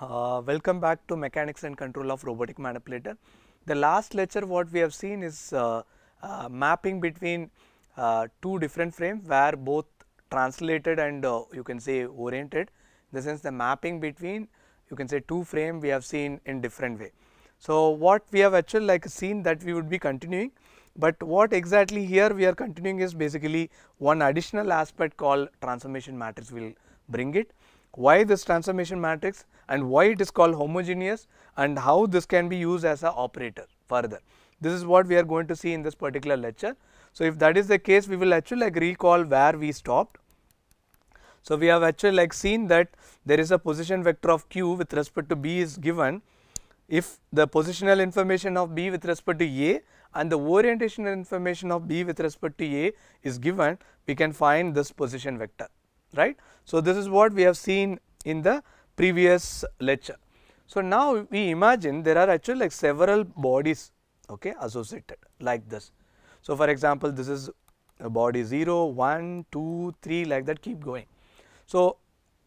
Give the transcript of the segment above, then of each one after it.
Uh, welcome back to mechanics and control of robotic manipulator. The last lecture what we have seen is uh, uh, mapping between uh, two different frames where both translated and uh, you can say oriented in the sense the mapping between you can say two frame we have seen in different way. So, what we have actually like seen that we would be continuing, but what exactly here we are continuing is basically one additional aspect called transformation matrix will bring it why this transformation matrix and why it is called homogeneous and how this can be used as an operator further. This is what we are going to see in this particular lecture. So, if that is the case we will actually like recall where we stopped. So, we have actually like seen that there is a position vector of q with respect to b is given if the positional information of b with respect to a and the orientation information of b with respect to a is given we can find this position vector right. So, this is what we have seen in the previous lecture. So, now we imagine there are actually like several bodies okay, associated like this. So, for example, this is a body 0, 1, 2, 3 like that keep going. So,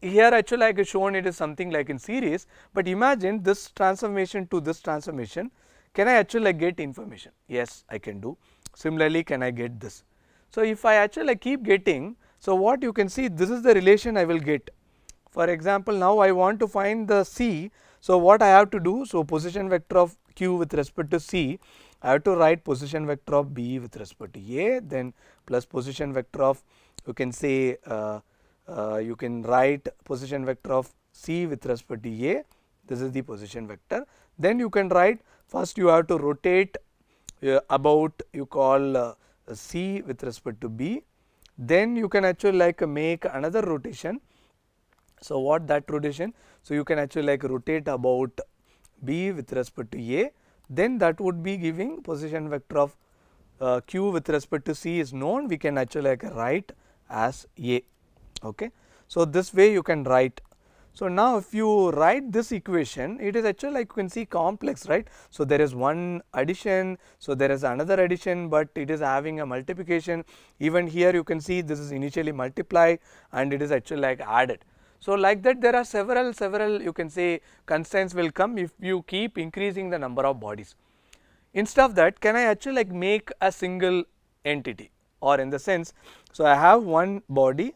here actually like shown it is something like in series, but imagine this transformation to this transformation can I actually like get information? Yes, I can do. Similarly, can I get this? So, if I actually like keep getting so, what you can see this is the relation I will get. For example, now I want to find the C. So, what I have to do? So, position vector of Q with respect to C, I have to write position vector of B with respect to A then plus position vector of you can say uh, uh, you can write position vector of C with respect to A this is the position vector. Then you can write first you have to rotate uh, about you call uh, C with respect to B then you can actually like make another rotation. So, what that rotation? So, you can actually like rotate about B with respect to A, then that would be giving position vector of uh, Q with respect to C is known, we can actually like write as A. Okay. So, this way you can write so, now if you write this equation, it is actually like you can see complex, right. So, there is one addition, so there is another addition, but it is having a multiplication. Even here you can see this is initially multiply and it is actually like added. So, like that there are several, several you can say constraints will come if you keep increasing the number of bodies. Instead of that, can I actually like make a single entity or in the sense, so I have one body,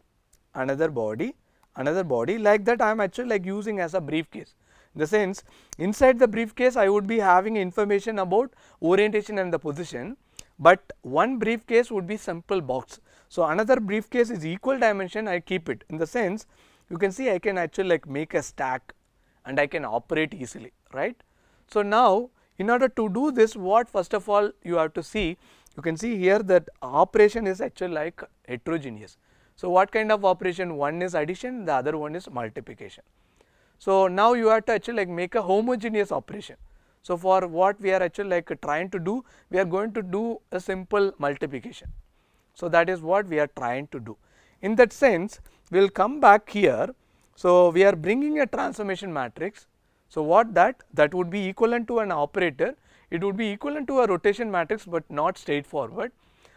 another body, another body like that I am actually like using as a briefcase. In the sense inside the briefcase I would be having information about orientation and the position but one briefcase would be simple box. So, another briefcase is equal dimension I keep it in the sense you can see I can actually like make a stack and I can operate easily right. So, now in order to do this what first of all you have to see you can see here that operation is actually like heterogeneous so, what kind of operation? One is addition, the other one is multiplication. So, now you have to actually like make a homogeneous operation. So, for what we are actually like trying to do, we are going to do a simple multiplication. So, that is what we are trying to do. In that sense, we will come back here. So, we are bringing a transformation matrix. So, what that? That would be equivalent to an operator. It would be equivalent to a rotation matrix, but not straightforward.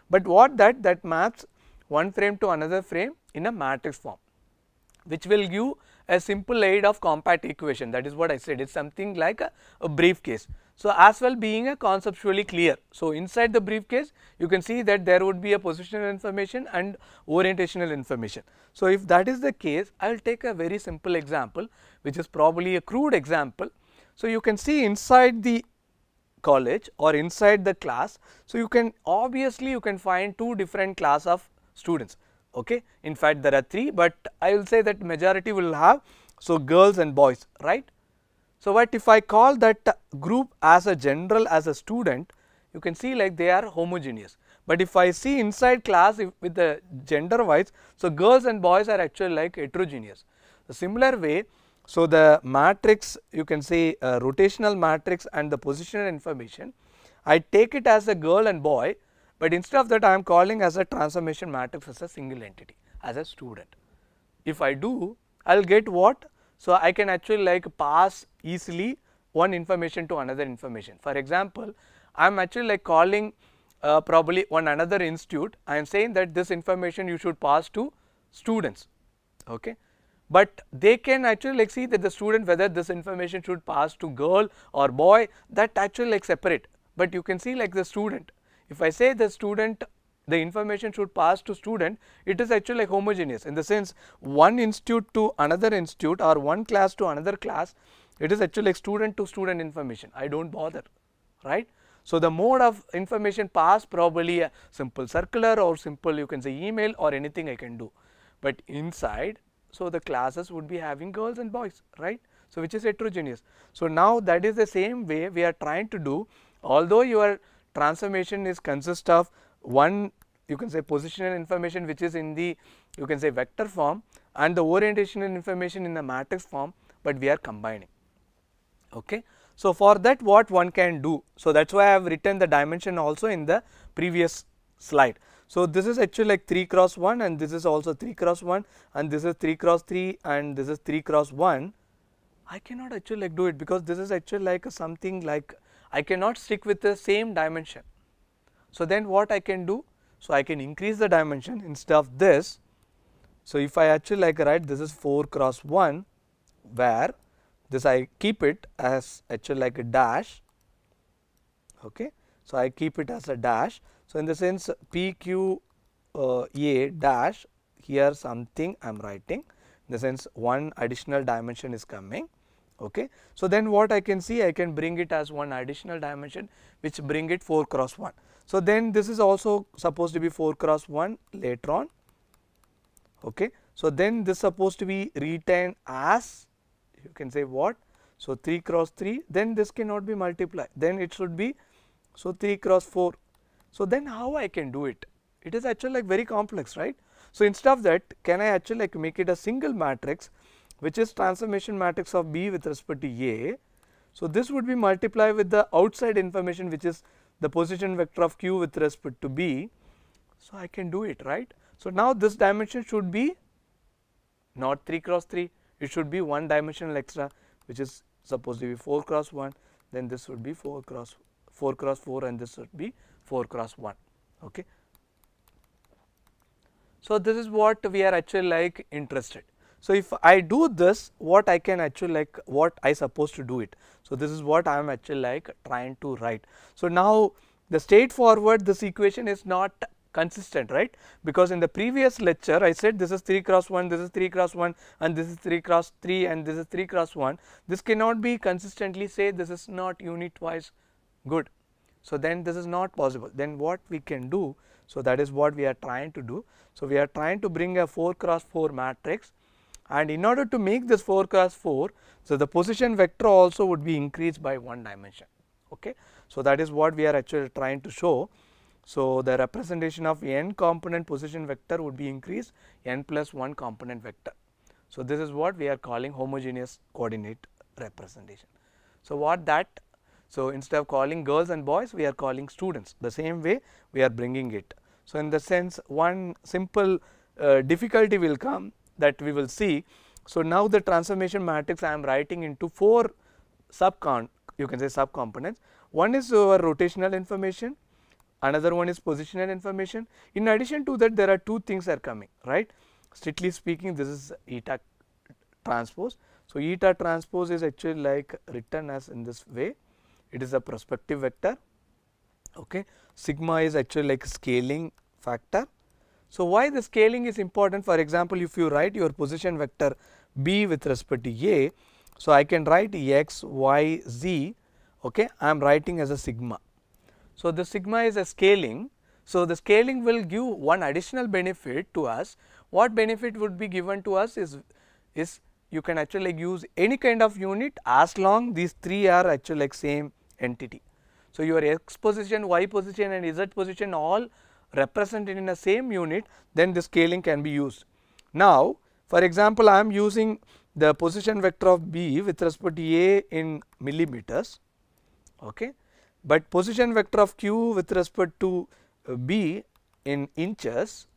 But what that? That maps one frame to another frame in a matrix form which will give a simple aid of compact equation that is what I said it is something like a, a, briefcase. So, as well being a conceptually clear. So, inside the briefcase you can see that there would be a positional information and orientational information. So, if that is the case I will take a very simple example which is probably a crude example. So, you can see inside the college or inside the class. So, you can obviously you can find two different class of students okay in fact there are 3 but I will say that majority will have so girls and boys right. So what if I call that group as a general as a student you can see like they are homogeneous but if I see inside class with the gender wise so girls and boys are actually like heterogeneous. A similar way so the matrix you can say uh, rotational matrix and the positional information I take it as a girl and boy but instead of that I am calling as a transformation matrix as a single entity as a student. If I do I will get what? So, I can actually like pass easily one information to another information. For example, I am actually like calling uh, probably one another institute I am saying that this information you should pass to students. Okay but they can actually like see that the student whether this information should pass to girl or boy that actually like separate but you can see like the student if I say the student the information should pass to student, it is actually homogeneous in the sense one institute to another institute or one class to another class, it is actually like student to student information, I do not bother, right. So, the mode of information pass probably a simple circular or simple you can say email or anything I can do, but inside, so the classes would be having girls and boys, right. So, which is heterogeneous. So, now that is the same way we are trying to do although you are transformation is consist of one you can say positional information which is in the you can say vector form and the orientational information in the matrix form, but we are combining. Okay. So, for that what one can do, so that is why I have written the dimension also in the previous slide. So, this is actually like 3 cross 1 and this is also 3 cross 1 and this is 3 cross 3 and this is 3 cross 1. I cannot actually like do it because this is actually like something like I cannot stick with the same dimension. So, then what I can do? So, I can increase the dimension instead of this. So, if I actually like write this is 4 cross 1 where this I keep it as actually like a dash. Okay. So, I keep it as a dash. So, in the sense P Q uh, A dash here something I am writing in the sense one additional dimension is coming okay. So then what I can see I can bring it as one additional dimension which bring it 4 cross 1. So then this is also supposed to be 4 cross 1 later on okay. So then this supposed to be written as you can say what so 3 cross 3 then this cannot be multiplied then it should be so 3 cross 4. So then how I can do it it is actually like very complex right. So instead of that can I actually like make it a single matrix which is transformation matrix of B with respect to A. So, this would be multiplied with the outside information which is the position vector of Q with respect to B. So, I can do it right. So, now this dimension should be not 3 cross 3 it should be 1 dimensional extra which is supposed to be 4 cross 1 then this would be 4 cross 4 cross 4 and this would be 4 cross 1 okay. So, this is what we are actually like interested. So, if I do this what I can actually like what I supposed to do it. So, this is what I am actually like trying to write. So, now the straightforward this equation is not consistent right because in the previous lecture I said this is 3 cross 1, this is 3 cross 1 and this is 3 cross 3 and this is 3 cross 1. This cannot be consistently say this is not unit wise good. So, then this is not possible then what we can do. So, that is what we are trying to do. So, we are trying to bring a 4 cross 4 matrix and in order to make this 4 cross 4, so the position vector also would be increased by one dimension. Okay. So, that is what we are actually trying to show. So, the representation of n component position vector would be increased n plus 1 component vector. So, this is what we are calling homogeneous coordinate representation. So, what that so, instead of calling girls and boys we are calling students the same way we are bringing it. So, in the sense one simple uh, difficulty will come that we will see. So, now the transformation matrix I am writing into 4 subcon you can say components. One is our rotational information, another one is positional information. In addition to that there are two things are coming right. Strictly speaking this is eta transpose. So, eta transpose is actually like written as in this way it is a prospective vector okay. Sigma is actually like scaling factor so, why the scaling is important for example, if you write your position vector b with respect to a. So, I can write x, y, z okay, I am writing as a sigma. So, the sigma is a scaling. So, the scaling will give one additional benefit to us. What benefit would be given to us is, is you can actually use any kind of unit as long these three are actually like same entity. So, your x position, y position and z position all represented in the same unit then the scaling can be used. Now for example I am using the position vector of B with respect to A in millimeters okay but position vector of Q with respect to uh, B in inches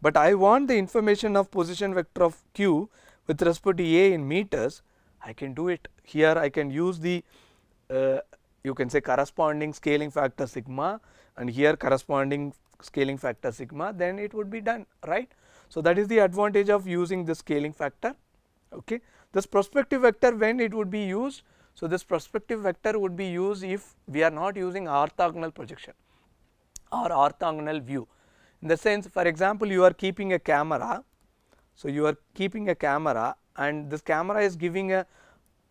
but I want the information of position vector of Q with respect to A in meters I can do it here I can use the uh, you can say corresponding scaling factor sigma and here corresponding scaling factor sigma then it would be done right. So, that is the advantage of using the scaling factor ok. This prospective vector when it would be used so, this prospective vector would be used if we are not using orthogonal projection or orthogonal view. In the sense for example, you are keeping a camera. So, you are keeping a camera and this camera is giving a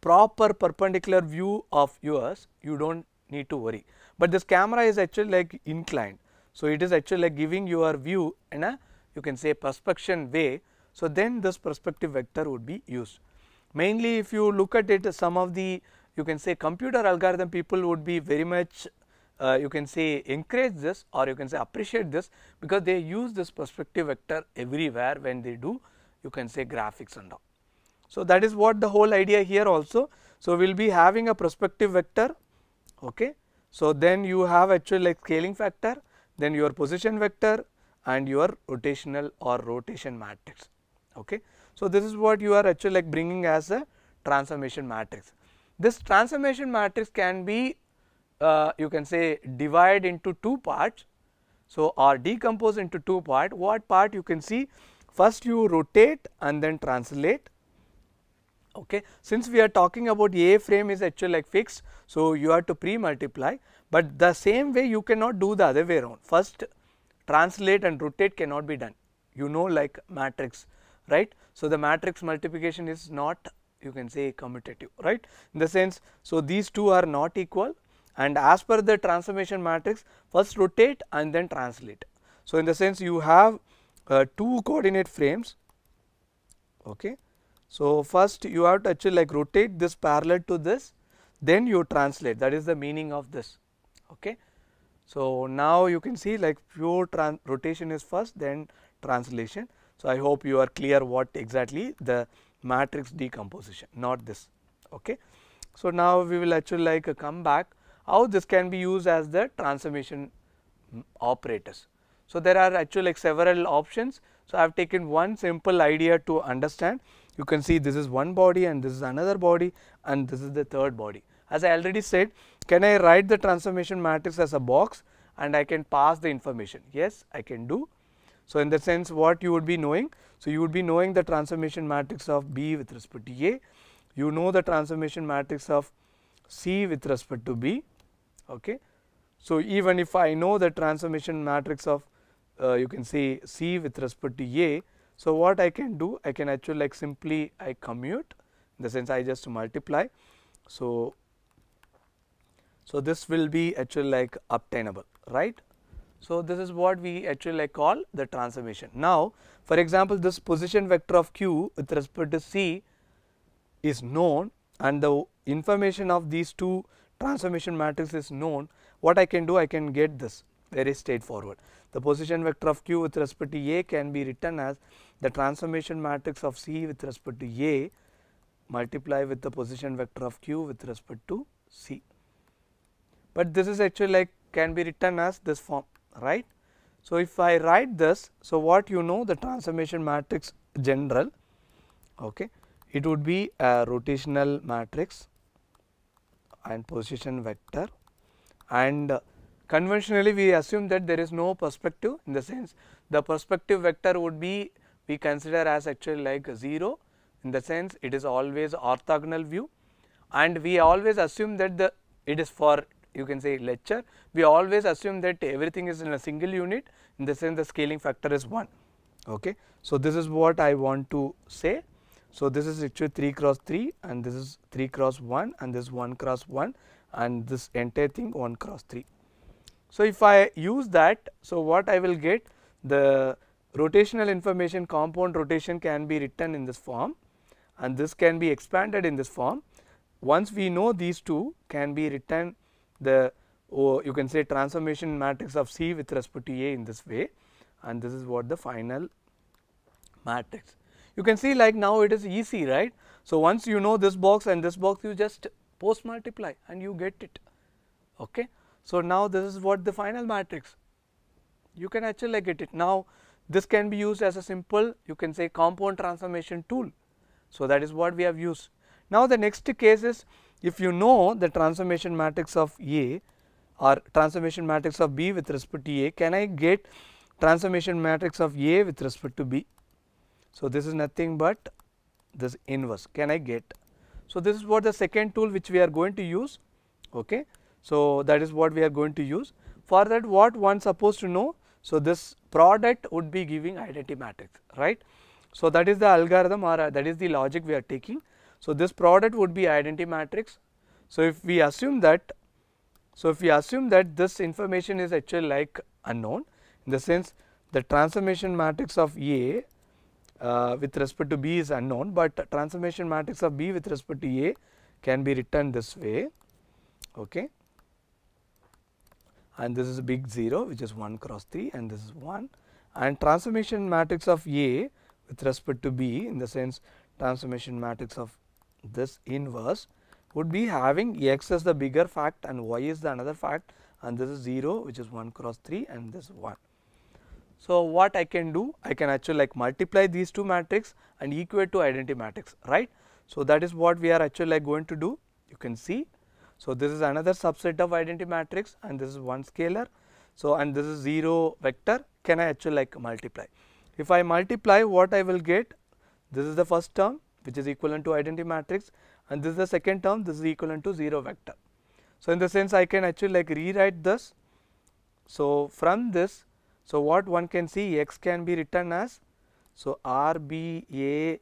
proper perpendicular view of yours, you do not need to worry. But this camera is actually like inclined. So, it is actually like giving your view in a you can say perspective way. So, then this perspective vector would be used. Mainly if you look at it some of the you can say computer algorithm people would be very much uh, you can say encourage this or you can say appreciate this because they use this perspective vector everywhere when they do you can say graphics and all. So, that is what the whole idea here also. So, we will be having a perspective vector. Okay. So, then you have actually like scaling factor then your position vector and your rotational or rotation matrix. Okay. So, this is what you are actually like bringing as a transformation matrix. This transformation matrix can be uh, you can say divide into two parts. So, or decompose into two part what part you can see first you rotate and then translate okay. Since we are talking about A frame is actually like fixed. So, you have to pre multiply but the same way you cannot do the other way around. First translate and rotate cannot be done. You know like matrix, right. So, the matrix multiplication is not you can say commutative, right. In the sense, so these two are not equal and as per the transformation matrix first rotate and then translate. So, in the sense you have uh, two coordinate frames, okay. So, first you have to actually like rotate this parallel to this then you translate that is the meaning of this okay. So, now you can see like pure rotation is first then translation. So, I hope you are clear what exactly the matrix decomposition not this okay. So, now we will actually like uh, come back how this can be used as the transformation mm, operators. So, there are actually like several options. So, I have taken one simple idea to understand you can see this is one body and this is another body and this is the third body. As I already said can I write the transformation matrix as a box and I can pass the information? Yes, I can do. So, in the sense what you would be knowing? So, you would be knowing the transformation matrix of B with respect to A, you know the transformation matrix of C with respect to B. Okay. So, even if I know the transformation matrix of uh, you can say C with respect to A, so what I can do? I can actually like simply I commute in the sense I just multiply. So, so, this will be actually like obtainable, right. So, this is what we actually like call the transformation. Now, for example, this position vector of q with respect to c is known and the information of these two transformation matrix is known, what I can do? I can get this very straightforward. The position vector of q with respect to a can be written as the transformation matrix of c with respect to a multiply with the position vector of q with respect to c but this is actually like can be written as this form right. So, if I write this so what you know the transformation matrix general okay it would be a rotational matrix and position vector and conventionally we assume that there is no perspective in the sense the perspective vector would be we consider as actually like 0 in the sense it is always orthogonal view and we always assume that the it is for you can say lecture, we always assume that everything is in a single unit in the sense the scaling factor is 1. Okay. So, this is what I want to say. So, this is actually 3 cross 3 and this is 3 cross 1 and this 1 cross 1 and this entire thing 1 cross 3. So, if I use that, so what I will get the rotational information compound rotation can be written in this form and this can be expanded in this form. Once we know these two can be written the oh, you can say transformation matrix of C with respect to A in this way and this is what the final matrix. You can see like now it is easy right. So, once you know this box and this box you just post multiply and you get it. Okay. So, now this is what the final matrix you can actually get it. Now, this can be used as a simple you can say compound transformation tool. So, that is what we have used. Now, the next case is if you know the transformation matrix of A or transformation matrix of B with respect to A, can I get transformation matrix of A with respect to B? So, this is nothing but this inverse can I get. So, this is what the second tool which we are going to use. Okay. So, that is what we are going to use. For that what one supposed to know? So, this product would be giving identity matrix right. So, that is the algorithm or uh, that is the logic we are taking. So, this product would be identity matrix. So, if we assume that, so if we assume that this information is actually like unknown in the sense the transformation matrix of A uh, with respect to B is unknown, but transformation matrix of B with respect to A can be written this way okay and this is big 0 which is 1 cross 3 and this is 1 and transformation matrix of A with respect to B in the sense transformation matrix of this inverse would be having x as the bigger fact and y is the another fact and this is 0 which is 1 cross 3 and this 1. So, what I can do? I can actually like multiply these two matrix and equate to identity matrix right. So, that is what we are actually like going to do you can see. So, this is another subset of identity matrix and this is one scalar. So, and this is 0 vector can I actually like multiply. If I multiply what I will get this is the first term which is equivalent to identity matrix and this is the second term this is equivalent to 0 vector. So, in the sense I can actually like rewrite this. So, from this so what one can see x can be written as so R B A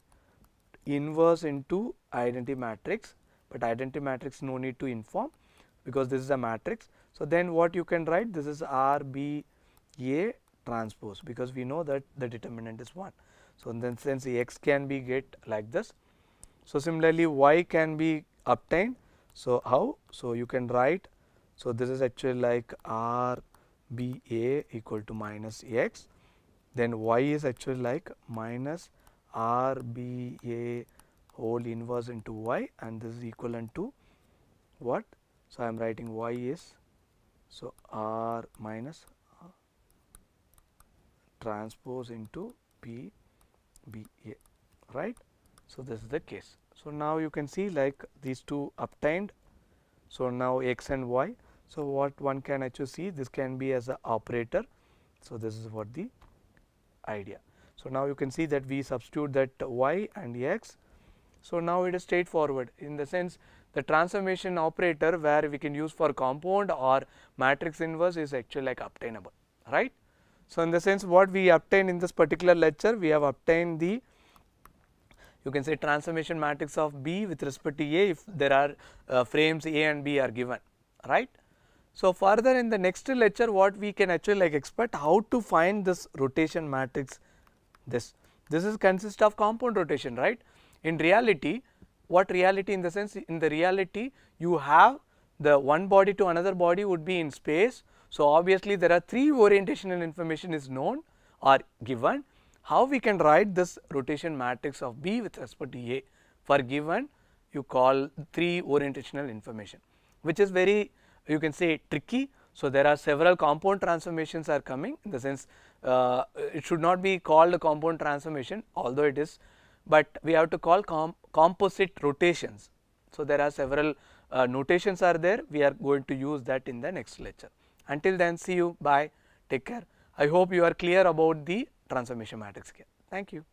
inverse into identity matrix but identity matrix no need to inform because this is a matrix. So, then what you can write this is R B A transpose because we know that the determinant is 1. So, in that sense the x can be get like this. So, similarly y can be obtained. So, how? So, you can write. So, this is actually like r b a equal to minus x then y is actually like minus r b a whole inverse into y and this is equivalent to what? So, I am writing y is so r minus uh, transpose into p B A right. So, this is the case. So, now you can see like these two obtained. So, now X and Y. So, what one can actually see this can be as a operator. So, this is what the idea. So, now you can see that we substitute that Y and X. So, now it is straightforward in the sense the transformation operator where we can use for compound or matrix inverse is actually like obtainable right. So, in the sense what we obtained in this particular lecture, we have obtained the you can say transformation matrix of B with respect to A if there are uh, frames A and B are given, right. So, further in the next lecture what we can actually like expect how to find this rotation matrix this, this is consist of compound rotation, right. In reality what reality in the sense in the reality you have the one body to another body would be in space so, obviously, there are three orientational information is known or given how we can write this rotation matrix of B with respect to A for given you call three orientational information which is very you can say tricky. So, there are several compound transformations are coming in the sense uh, it should not be called a compound transformation although it is, but we have to call com composite rotations. So, there are several uh, notations are there we are going to use that in the next lecture. Until then see you bye take care. I hope you are clear about the transformation matrix here. Thank you.